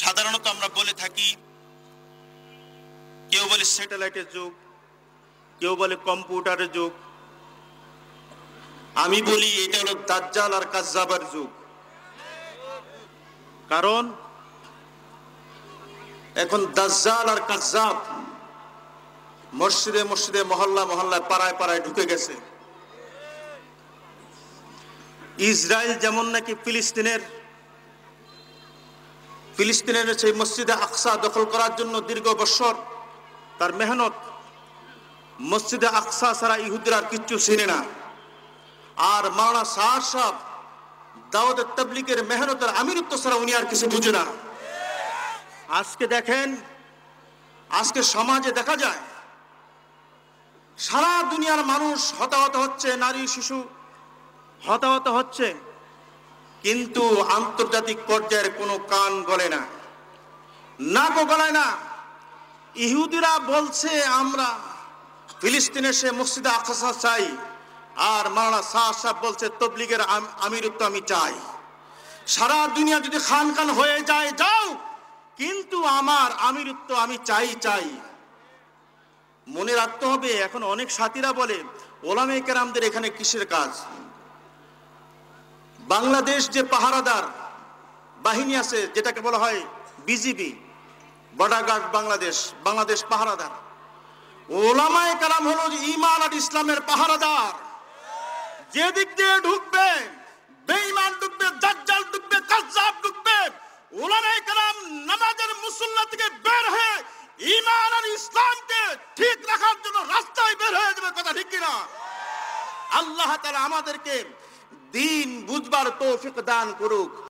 সাধারণত আমরা বলে থাকি কেউ বলে স্যাটেলাইটের যুগ কেউ বলে কম্পিউটারের যুগ আমি বলি এটা হলো দাজ্জাল আর কাজাবার যুগ কারণ এখন দাজ্জাল আর কাজাব মসজিদে মসজিদে মহল্লা মহল্লায় পাড়ায় পাড়ায় ঢুকে গেছে ইসরায়েল যেমন নাকি ফিলিস্তিনের ফিলিস্তিনের সেই মসজিদে আকসা দখল করার জন্য দীর্ঘ বৎসর তার মেহনত মসজিদে আকসা ছাড়া ইহুদিরা আর কিচ্ছু চিনে না আর মাওলানা শাহ সাহ দাওয়াতের তাবলিকের মেহনতের আমিরত্ব ছাড়া উনি আর কিছু বুঝে না আজকে দেখেন আজকে সমাজে দেখা যায় সারা দুনিয়ার মানুষ হতাহত হচ্ছে নারী শিশু হতাহত হচ্ছে কিন্তু আন্তর্জাতিক পর্যায়ের কোনো কান গলে না নাকও গলায় না ইহুদিরা বলছে আমরা ফিলিস্তিনে সে মসজিদে আকাশা চাই আর মারানা শাহ সাহ বলছে তবলিগের আমিরত্ব আমি চাই সারা দুনিয়া যদি খান খান হয়ে যায় যাও কিন্তু আমার আমিরত্ব আমি চাই চাই মনে রাখতে হবে এখন অনেক সাথীরা বলে ওলামে কেরামদের এখানে কিসের কাজ বাংলাদেশ যে পাহারাদার বাহিনী আছে যেটাকে বলা হয় BGB border guard Bangladesh Bangladesh পাহারাদার ওলামায় কালাম হলো ইমান আর ইসলামের পাহারাদার যে দিক দিয়ে ঢুকবে বেঈমান ঢুকবে দাজ্জাল ঢুকবে কাজ্জাব ঢুকবে ওলামায় কালাম নামাজের মুসল্লা থেকে বের হয়ে ইমান আর ইসলামকে ঠিক রাখার জন্য রাস্তায় বের হয়ে যাবে কথা ঠিক কিনা আল্লাহ তাআলা আমাদেরকে दिन बुधवार तौफिक दान करुक